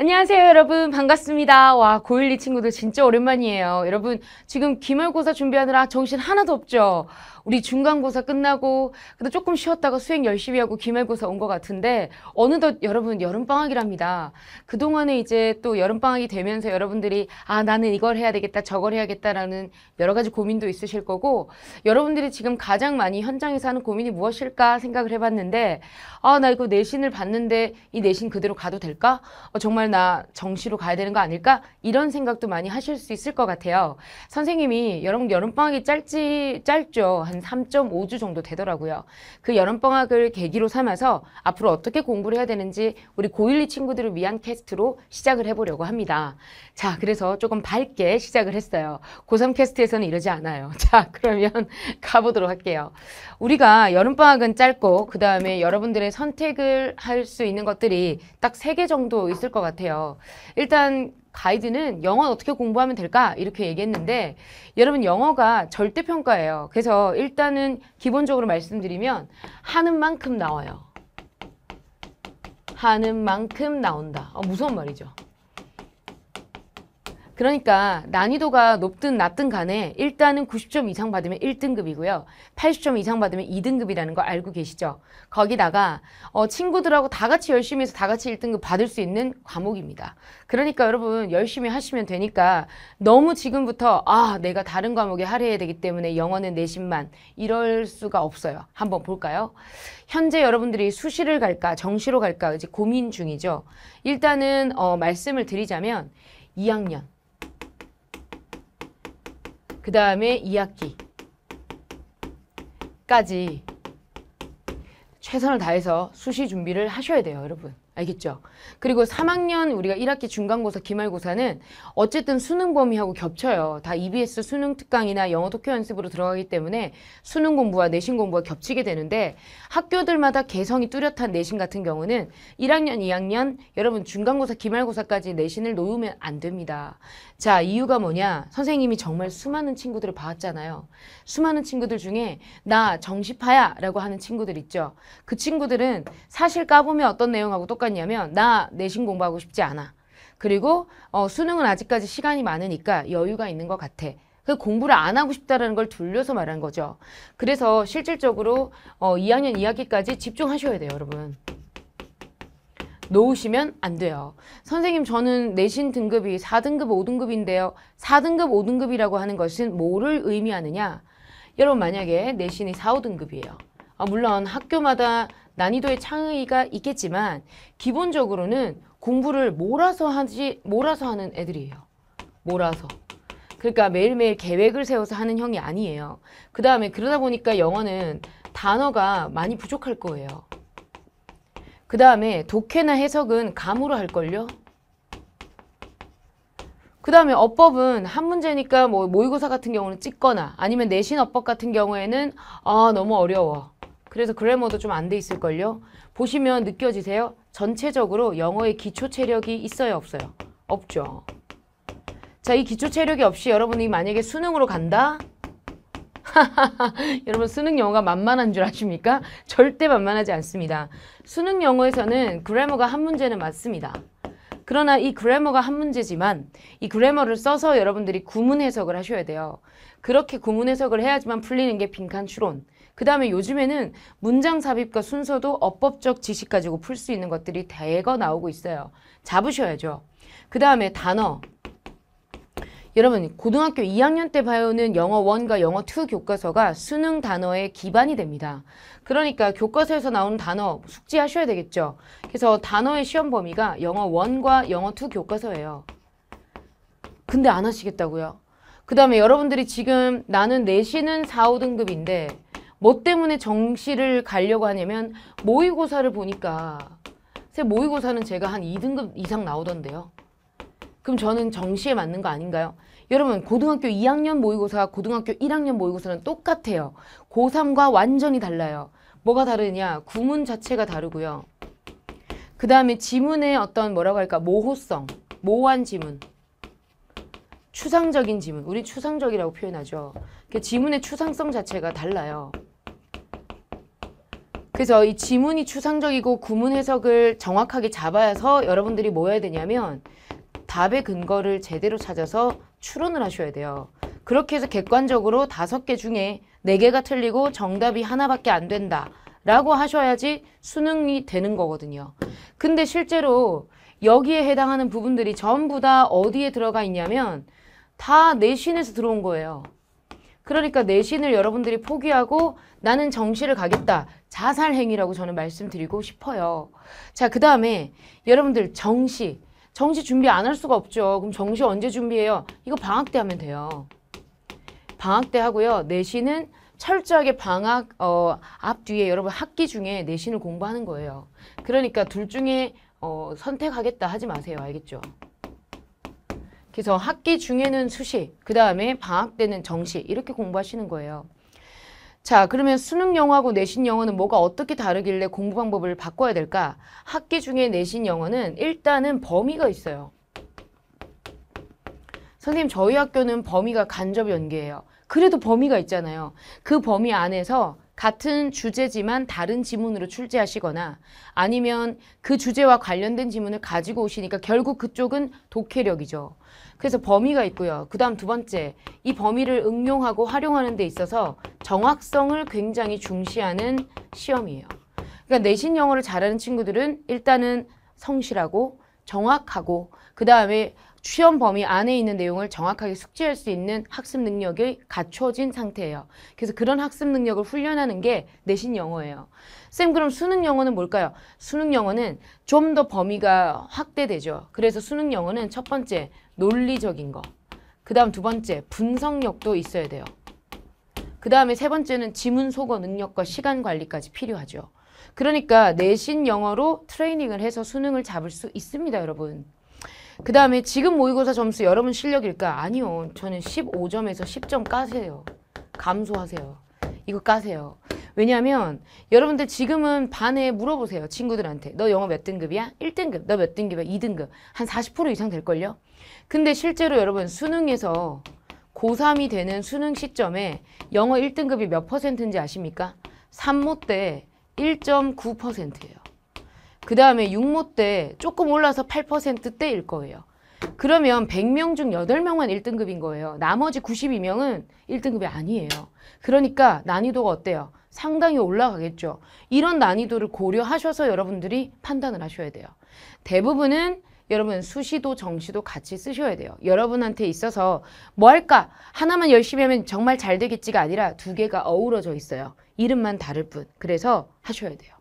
안녕하세요 여러분 반갑습니다 와 고1 2 친구들 진짜 오랜만이에요 여러분 지금 기말고사 준비하느라 정신 하나도 없죠 우리 중간고사 끝나고 근데 조금 쉬었다가 수행 열심히 하고 기말고사 온 것 같은데 어느덧 여러분 여름방학이랍니다. 그동안에 이제 또 여름방학이 되면서 여러분들이 아 나는 이걸 해야 되겠다 저걸 해야겠다라는 여러 가지 고민도 있으실 거고 여러분들이 지금 가장 많이 현장에서 하는 고민이 무엇일까 생각을 해봤는데 아 나 이거 내신을 봤는데 이 내신 그대로 가도 될까? 어, 정말 나 정시로 가야 되는 거 아닐까? 이런 생각도 많이 하실 수 있을 것 같아요. 선생님이 여러분 여름방학이 짧지 짧죠. 한한 3.5주 정도 되더라고요. 그 여름방학을 계기로 삼아서 앞으로 어떻게 공부를 해야 되는지 우리 고1, 2 친구들을 위한 캐스트로 시작을 해보려고 합니다. 자, 그래서 조금 밝게 시작을 했어요. 고3 캐스트에서는 이러지 않아요. 자, 그러면 가보도록 할게요. 우리가 여름방학은 짧고 그 다음에 여러분들의 선택을 할 수 있는 것들이 딱3개 정도 있을 것 같아요. 일단 가이드는 영어 어떻게 공부하면 될까? 이렇게 얘기했는데 여러분 영어가 절대평가예요. 그래서 일단은 기본적으로 말씀드리면 하는 만큼 나와요. 하는 만큼 나온다. 어, 무서운 말이죠. 그러니까 난이도가 높든 낮든 간에 일단은 90점 이상 받으면 1등급이고요. 80점 이상 받으면 2등급이라는 거 알고 계시죠? 거기다가 어, 친구들하고 다 같이 열심히 해서 다 같이 1등급 받을 수 있는 과목입니다. 그러니까 여러분 열심히 하시면 되니까 너무 지금부터 아 내가 다른 과목에 할애해야 되기 때문에 영어는 내신만 이럴 수가 없어요. 한번 볼까요? 현재 여러분들이 수시를 갈까 정시로 갈까 이제 고민 중이죠. 일단은 어, 말씀을 드리자면 2학년 그 다음에 2학기까지 최선을 다해서 수시 준비를 하셔야 돼요, 여러분. 알겠죠? 그리고 3학년 우리가 1학기 중간고사 기말고사는 어쨌든 수능 범위하고 겹쳐요. 다 EBS 수능 특강이나 영어 독해 연습으로 들어가기 때문에 수능 공부와 내신 공부가 겹치게 되는데 학교들마다 개성이 뚜렷한 내신 같은 경우는 1학년, 2학년 여러분 중간고사 기말고사까지 내신을 놓으면 안 됩니다. 자 이유가 뭐냐 선생님이 정말 수많은 친구들을 봐왔잖아요. 수많은 친구들 중에 나 정시파야 라고 하는 친구들 있죠. 그 친구들은 사실 까보면 어떤 내용하고 똑같냐면 나 내신 공부하고 싶지 않아. 그리고 어, 수능은 아직까지 시간이 많으니까 여유가 있는 것 같아. 그 공부를 안 하고 싶다는걸 돌려서 말한 거죠. 그래서 실질적으로 어, 2학년 2학기까지 집중하셔야 돼요, 여러분. 놓으시면 안 돼요. 선생님 저는 내신 등급이 4등급, 5등급인데요. 4등급, 5등급이라고 하는 것은 뭐를 의미하느냐? 여러분 만약에 내신이 4, 5등급이에요. 아, 어, 물론 학교마다 난이도의 차이가 있겠지만 기본적으로는 공부를 몰아서 하지 몰아서 하는 애들이에요. 몰아서. 그러니까 매일매일 계획을 세워서 하는 형이 아니에요. 그 다음에 그러다 보니까 영어는 단어가 많이 부족할 거예요. 그 다음에 독해나 해석은 감으로 할걸요? 그 다음에 어법은 한 문제니까 뭐 모의고사 같은 경우는 찍거나 아니면 내신 어법 같은 경우에는 아 너무 어려워. 그래서 그래머도 좀 안 돼 있을걸요? 보시면 느껴지세요? 전체적으로 영어의 기초 체력이 있어요, 없어요? 없죠. 자, 이 기초 체력이 없이 여러분이 만약에 수능으로 간다? 여러분 수능 영어가 만만한 줄 아십니까? 절대 만만하지 않습니다. 수능 영어에서는 그래머가 한 문제는 맞습니다. 그러나 이 그래머가 한 문제지만 이 그래머를 써서 여러분들이 구문 해석을 하셔야 돼요. 그렇게 구문 해석을 해야지만 풀리는 게 빈칸 추론. 그 다음에 요즘에는 문장 삽입과 순서도 어법적 지식 가지고 풀 수 있는 것들이 대거 나오고 있어요. 잡으셔야죠. 그 다음에 단어. 여러분 고등학교 2학년 때 배우는 영어 1과 영어 2 교과서가 수능 단어의 기반이 됩니다. 그러니까 교과서에서 나오는 단어 숙지하셔야 되겠죠. 그래서 단어의 시험 범위가 영어 1과 영어 2 교과서예요. 근데 안 하시겠다고요? 그 다음에 여러분들이 지금 나는 내신은 4, 5등급인데 뭐 때문에 정시를 가려고 하냐면 모의고사를 보니까 모의고사는 제가 한 2등급 이상 나오던데요. 그럼 저는 정시에 맞는 거 아닌가요? 여러분 고등학교 2학년 모의고사와 고등학교 1학년 모의고사는 똑같아요. 고3과 완전히 달라요. 뭐가 다르냐? 구문 자체가 다르고요. 그 다음에 지문의 어떤 뭐라고 할까? 모호성, 모호한 지문. 추상적인 지문, 우리 추상적이라고 표현하죠. 그 지문의 추상성 자체가 달라요. 그래서 이 지문이 추상적이고 구문 해석을 정확하게 잡아서 여러분들이 뭐 해야 되냐면 답의 근거를 제대로 찾아서 추론을 하셔야 돼요. 그렇게 해서 객관적으로 다섯 개 중에 네개가 틀리고 정답이 하나밖에 안 된다 라고 하셔야지 수능이 되는 거거든요. 근데 실제로 여기에 해당하는 부분들이 전부 다 어디에 들어가 있냐면 다 내신에서 들어온 거예요. 그러니까 내신을 여러분들이 포기하고 나는 정시를 가겠다. 자살 행위라고 저는 말씀드리고 싶어요. 자, 그 다음에 여러분들 정시, 정시 준비 안 할 수가 없죠. 그럼 정시 언제 준비해요? 이거 방학 때 하면 돼요. 방학 때 하고요. 내신은 철저하게 방학 어, 앞뒤에 여러분 학기 중에 내신을 공부하는 거예요. 그러니까 둘 중에 어, 선택하겠다 하지 마세요. 알겠죠? 그래서 학기 중에는 수시, 그 다음에 방학 때는 정시 이렇게 공부하시는 거예요. 자 그러면 수능 영어하고 내신 영어는 뭐가 어떻게 다르길래 공부 방법을 바꿔야 될까? 학기 중에 내신 영어는 일단은 범위가 있어요. 선생님 저희 학교는 범위가 간접 연계예요. 그래도 범위가 있잖아요. 그 범위 안에서 같은 주제지만 다른 지문으로 출제하시거나 아니면 그 주제와 관련된 지문을 가지고 오시니까 결국 그쪽은 독해력이죠. 그래서 범위가 있고요. 그 다음 두 번째, 이 범위를 응용하고 활용하는 데 있어서 정확성을 굉장히 중시하는 시험이에요. 그러니까 내신 영어를 잘하는 친구들은 일단은 성실하고 정확하고 그 다음에 취업 범위 안에 있는 내용을 정확하게 숙지할 수 있는 학습 능력이 갖춰진 상태예요. 그래서 그런 학습 능력을 훈련하는 게 내신 영어예요. 쌤 그럼 수능 영어는 뭘까요? 수능 영어는 좀 더 범위가 확대되죠. 그래서 수능 영어는 첫 번째 논리적인 거. 그 다음 두 번째 분석력도 있어야 돼요. 그 다음에 세 번째는 지문 소거 능력과 시간 관리까지 필요하죠. 그러니까 내신 영어로 트레이닝을 해서 수능을 잡을 수 있습니다, 여러분. 그 다음에 지금 모의고사 점수 여러분 실력일까? 아니요. 저는 15점에서 10점 까세요. 감소하세요. 이거 까세요. 왜냐하면 여러분들 지금은 반에 물어보세요. 친구들한테. 너 영어 몇 등급이야? 1등급. 너 몇 등급이야? 2등급. 한 40% 이상 될걸요? 근데 실제로 여러분 수능에서 고3이 되는 수능 시점에 영어 1등급이 몇 퍼센트인지 아십니까? 3모 때 1.9%예요. 그 다음에 6모때 조금 올라서 8%대일 거예요. 그러면 100명 중 8명만 1등급인 거예요. 나머지 92명은 1등급이 아니에요. 그러니까 난이도가 어때요? 상당히 올라가겠죠. 이런 난이도를 고려하셔서 여러분들이 판단을 하셔야 돼요. 대부분은 여러분 수시도 정시도 같이 쓰셔야 돼요. 여러분한테 있어서 뭐 할까? 하나만 열심히 하면 정말 잘 되겠지가 아니라 두 개가 어우러져 있어요. 이름만 다를 뿐. 그래서 하셔야 돼요.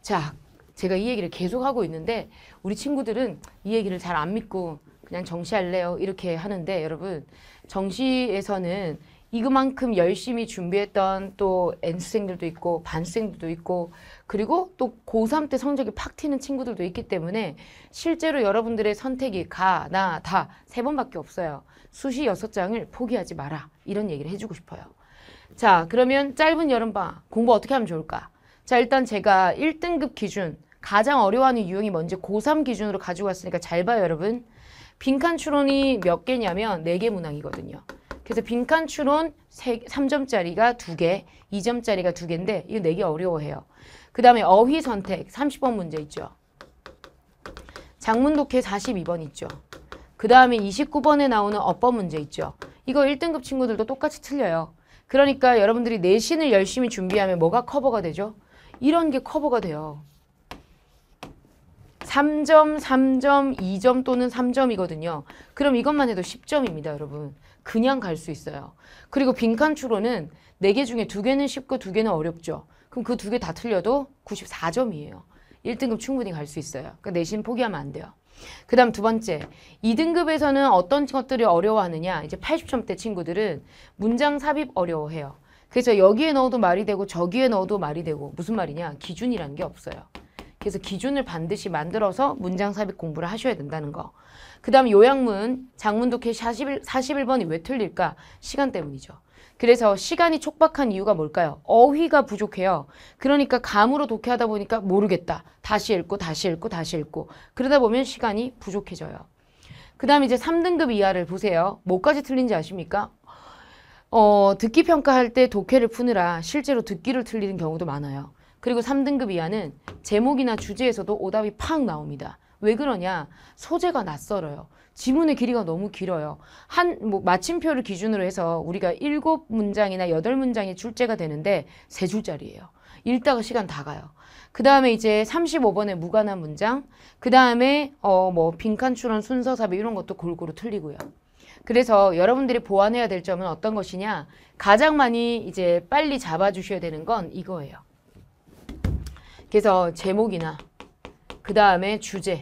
자, 제가 이 얘기를 계속 하고 있는데 우리 친구들은 이 얘기를 잘 안 믿고 그냥 정시할래요 이렇게 하는데 여러분 정시에서는 이그만큼 열심히 준비했던 또 N수생들도 있고 반수생들도 있고 그리고 또 고3 때 성적이 팍 튀는 친구들도 있기 때문에 실제로 여러분들의 선택이 가, 나, 다 세 번밖에 없어요. 수시 여섯 장을 포기하지 마라. 이런 얘기를 해주고 싶어요. 자 그러면 짧은 여름방학 공부 어떻게 하면 좋을까? 자 일단 제가 1등급 기준 가장 어려워하는 유형이 뭔지 고3 기준으로 가지고 왔으니까 잘 봐요 여러분. 빈칸 추론이 몇 개냐면 네 개 문항이거든요. 그래서 빈칸 추론 3점짜리가 두개 2점짜리가 두개인데 이거 내기 네 어려워해요. 그 다음에 어휘 선택 30번 문제 있죠. 장문 독해 42번 있죠. 그 다음에 29번에 나오는 어법 문제 있죠. 이거 1등급 친구들도 똑같이 틀려요. 그러니까 여러분들이 내신을 열심히 준비하면 뭐가 커버가 되죠? 이런 게 커버가 돼요. 3점, 3점, 2점 또는 3점이거든요. 그럼 이것만 해도 10점입니다, 여러분. 그냥 갈 수 있어요. 그리고 빈칸 추론은 4개 중에 2개는 쉽고 2개는 어렵죠. 그럼 그 두 개 다 틀려도 94점이에요. 1등급 충분히 갈 수 있어요. 그러니까 내신 포기하면 안 돼요. 그 다음 두 번째, 2등급에서는 어떤 것들이 어려워하느냐. 이제 80점대 친구들은 문장 삽입 어려워해요. 그래서 여기에 넣어도 말이 되고 저기에 넣어도 말이 되고 무슨 말이냐. 기준이란 게 없어요. 그래서 기준을 반드시 만들어서 문장 삽입 공부를 하셔야 된다는 거. 그 다음 요약문 장문독해 41, 41번이 왜 틀릴까? 시간 때문이죠. 그래서 시간이 촉박한 이유가 뭘까요? 어휘가 부족해요. 그러니까 감으로 독해하다 보니까 모르겠다. 다시 읽고 다시 읽고 다시 읽고 그러다 보면 시간이 부족해져요. 그 다음 이제 3등급 이하를 보세요. 뭐까지 틀린지 아십니까? 어, 듣기 평가할 때 독해를 푸느라 실제로 듣기를 틀리는 경우도 많아요. 그리고 3등급 이하는 제목이나 주제에서도 오답이 팍 나옵니다. 왜 그러냐? 소재가 낯설어요. 지문의 길이가 너무 길어요. 한, 뭐, 마침표를 기준으로 해서 우리가 일곱 문장이나 여덟 문장이 출제가 되는데 세 줄짜리예요. 읽다가 시간 다 가요. 그 다음에 이제 35번에 무관한 문장, 그 다음에, 어, 뭐, 빈칸 출원 순서삽입 이런 것도 골고루 틀리고요. 그래서 여러분들이 보완해야 될 점은 어떤 것이냐? 가장 많이 이제 빨리 잡아주셔야 되는 건 이거예요. 그래서 제목이나 그 다음에 주제,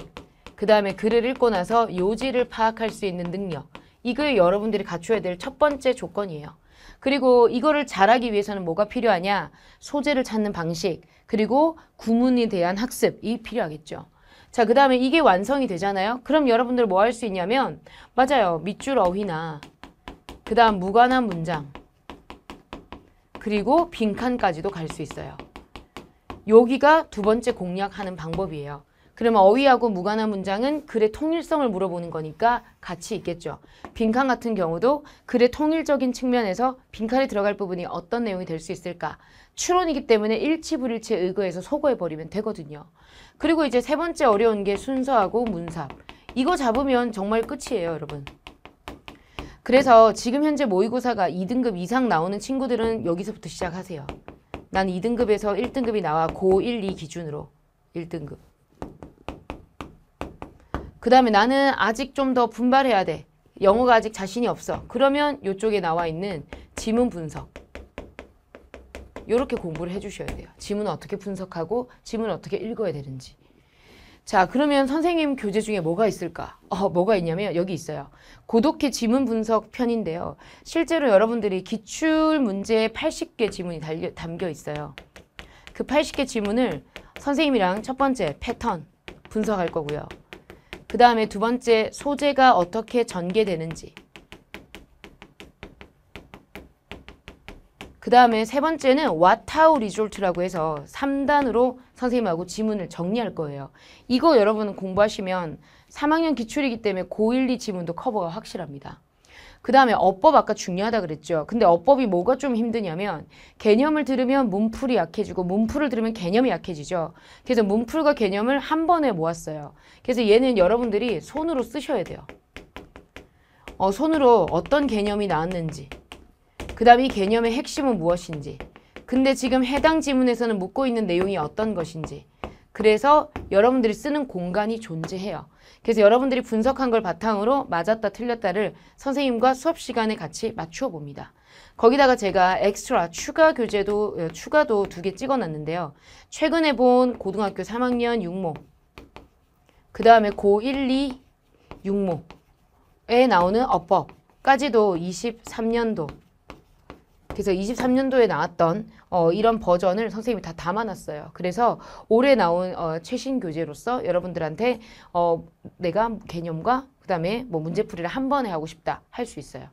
그 다음에 글을 읽고 나서 요지를 파악할 수 있는 능력 이걸 여러분들이 갖춰야 될 첫 번째 조건이에요. 그리고 이거를 잘하기 위해서는 뭐가 필요하냐? 소재를 찾는 방식, 그리고 구문에 대한 학습이 필요하겠죠. 자, 그 다음에 이게 완성이 되잖아요. 그럼 여러분들 뭐 할 수 있냐면 맞아요. 밑줄 어휘나 그 다음 무관한 문장 그리고 빈칸까지도 갈 수 있어요. 여기가 두 번째 공략하는 방법이에요. 그러면 어휘하고 무관한 문장은 글의 통일성을 물어보는 거니까 같이 있겠죠. 빈칸 같은 경우도 글의 통일적인 측면에서 빈칸에 들어갈 부분이 어떤 내용이 될 수 있을까. 추론이기 때문에 일치불일치에 의거해서 소거해버리면 되거든요. 그리고 이제 세 번째 어려운 게 순서하고 문삽. 이거 잡으면 정말 끝이에요, 여러분. 그래서 지금 현재 모의고사가 2등급 이상 나오는 친구들은 여기서부터 시작하세요. 난 2등급에서 1등급이 나와 고1, 2 기준으로 1등급 그 다음에 나는 아직 좀 더 분발해야 돼 영어가 아직 자신이 없어 그러면 이쪽에 나와 있는 지문 분석 이렇게 공부를 해주셔야 돼요 지문 을 어떻게 분석하고 지문 을 어떻게 읽어야 되는지 자 그러면 선생님 교재 중에 뭐가 있을까? 어, 뭐가 있냐면 여기 있어요. 고독해 지문 분석 편인데요. 실제로 여러분들이 기출 문제 80개 지문이 달려, 담겨 있어요. 그 80개 지문을 선생님이랑 첫 번째 패턴 분석할 거고요. 그 다음에 두 번째 소재가 어떻게 전개되는지 그 다음에 세 번째는 와타우 리졸트라고 해서 3단으로 선생님하고 지문을 정리할 거예요. 이거 여러분 공부하시면 3학년 기출이기 때문에 고1, 2 지문도 커버가 확실합니다. 그 다음에 어법 아까 중요하다 그랬죠. 근데 어법이 뭐가 좀 힘드냐면 개념을 들으면 문풀이 약해지고 문풀을 들으면 개념이 약해지죠. 그래서 문풀과 개념을 한 번에 모았어요. 그래서 얘는 여러분들이 손으로 쓰셔야 돼요. 어, 손으로 어떤 개념이 나왔는지 그 다음 이 개념의 핵심은 무엇인지 근데 지금 해당 지문에서는 묻고 있는 내용이 어떤 것인지 그래서 여러분들이 쓰는 공간이 존재해요. 그래서 여러분들이 분석한 걸 바탕으로 맞았다 틀렸다를 선생님과 수업 시간에 같이 맞추어 봅니다. 거기다가 제가 엑스트라 추가 교재도 예, 추가도 두 개 찍어놨는데요. 최근에 본 고등학교 3학년 6모 그 다음에 고1, 2, 6모에 나오는 어법까지도 23년도 그래서 23년도에 나왔던 어, 이런 버전을 선생님이 다 담아놨어요. 그래서 올해 나온 어, 최신 교재로서 여러분들한테 어, 내가 개념과 그 다음에 뭐 문제풀이를 한 번에 하고 싶다 할 수 있어요.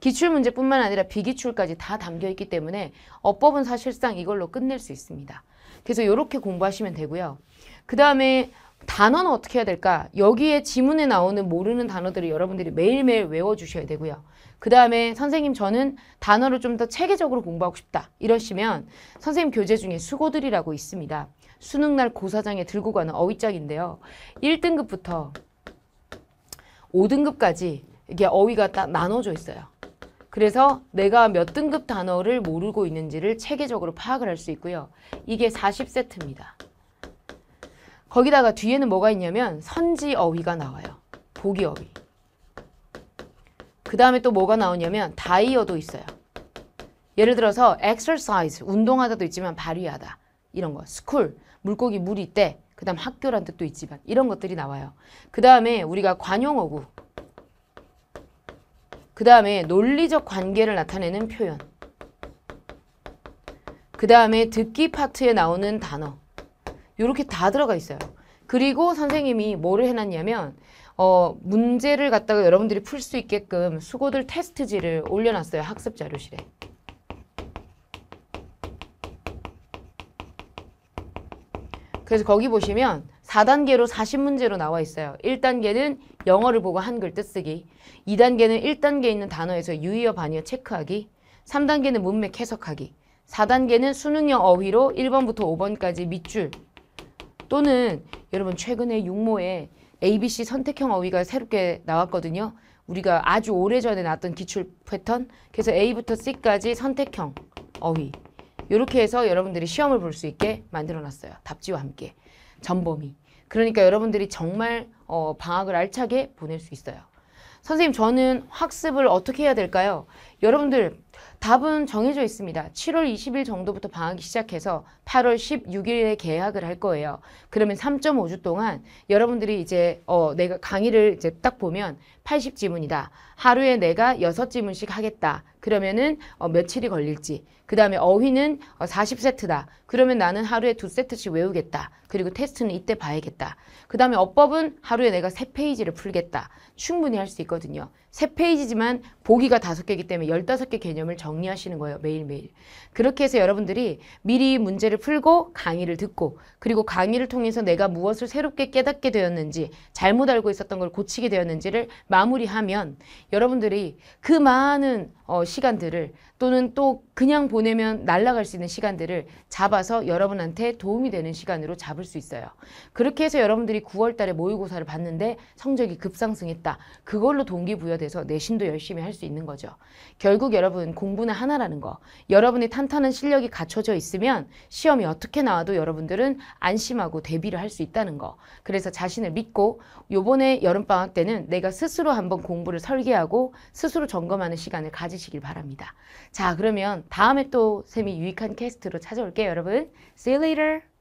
기출 문제뿐만 아니라 비기출까지 다 담겨 있기 때문에 어법은 사실상 이걸로 끝낼 수 있습니다. 그래서 이렇게 공부하시면 되고요. 그 다음에 단어는 어떻게 해야 될까? 여기에 지문에 나오는 모르는 단어들을 여러분들이 매일매일 외워주셔야 되고요. 그 다음에 선생님 저는 단어를 좀 더 체계적으로 공부하고 싶다. 이러시면 선생님 교재 중에 수고들이라고 있습니다. 수능날 고사장에 들고 가는 어휘짝인데요. 1등급부터 5등급까지 이게 어휘가 딱 나눠져 있어요. 그래서 내가 몇 등급 단어를 모르고 있는지를 체계적으로 파악을 할 수 있고요. 이게 40세트입니다. 거기다가 뒤에는 뭐가 있냐면 선지 어휘가 나와요. 보기 어휘. 그 다음에 또 뭐가 나오냐면 다이어도 있어요. 예를 들어서 exercise, 운동하다도 있지만 발휘하다. 이런 거. school, 물고기 물이 있대. 그 다음 학교란 뜻도 있지만 이런 것들이 나와요. 그 다음에 우리가 관용어구. 그 다음에 논리적 관계를 나타내는 표현. 그 다음에 듣기 파트에 나오는 단어. 이렇게 다 들어가 있어요. 그리고 선생님이 뭐를 해놨냐면 어, 문제를 갖다가 여러분들이 풀 수 있게끔 수고들 테스트지를 올려놨어요. 학습 자료실에. 그래서 거기 보시면 4단계로 40문제로 나와 있어요. 1단계는 영어를 보고 한글 뜻쓰기 2단계는 1단계 에 있는 단어에서 유의어 반의어 체크하기 3단계는 문맥 해석하기 4단계는 수능형 어휘로 1번부터 5번까지 밑줄 또는 여러분 최근에 육모에 ABC 선택형 어휘가 새롭게 나왔거든요. 우리가 아주 오래전에 나왔던 기출 패턴 그래서 A부터 C까지 선택형 어휘 이렇게 해서 여러분들이 시험을 볼 수 있게 만들어놨어요. 답지와 함께 전범위 그러니까 여러분들이 정말 어, 방학을 알차게 보낼 수 있어요. 선생님 저는 학습을 어떻게 해야 될까요? 여러분들 답은 정해져 있습니다. 7월 20일 정도부터 방학이 시작해서 8월 16일에 계약을 할 거예요. 그러면 3.5주 동안 여러분들이 이제 어 내가 강의를 이제 딱 보면 80지문이다. 하루에 내가 6지문씩 하겠다. 그러면은 어 며칠이 걸릴지. 그 다음에 어휘는 어 40세트다. 그러면 나는 하루에 두세트씩 외우겠다. 그리고 테스트는 이때 봐야겠다. 그 다음에 어법은 하루에 내가 세페이지를 풀겠다. 충분히 할 수 있거든요. 3페이지지만 보기가 5개이기 때문에 15개 개념을 정리하시는 거예요. 매일매일. 그렇게 해서 여러분들이 미리 문제를 풀고 강의를 듣고 그리고 강의를 통해서 내가 무엇을 새롭게 깨닫게 되었는지 잘못 알고 있었던 걸 고치게 되었는지를 마무리하면 여러분들이 그 많은 어, 시간들을 또는 또 그냥 보내면 날아갈 수 있는 시간들을 잡아서 여러분한테 도움이 되는 시간으로 잡을 수 있어요. 그렇게 해서 여러분들이 9월 달에 모의고사를 봤는데 성적이 급상승했다. 그걸로 동기부여돼서 내신도 열심히 할 수 있는 거죠. 결국 여러분 공부는 하나라는 거. 여러분의 탄탄한 실력이 갖춰져 있으면 시험이 어떻게 나와도 여러분들은 안심하고 대비를 할 수 있다는 거. 그래서 자신을 믿고 요번에 여름방학 때는 내가 스스로 한번 공부를 설계하고 스스로 점검하는 시간을 가지 가지시길 바랍니다. 자, 그러면 다음에 또 쌤이 유익한 캐스트로 찾아올게요, 여러분. See you later!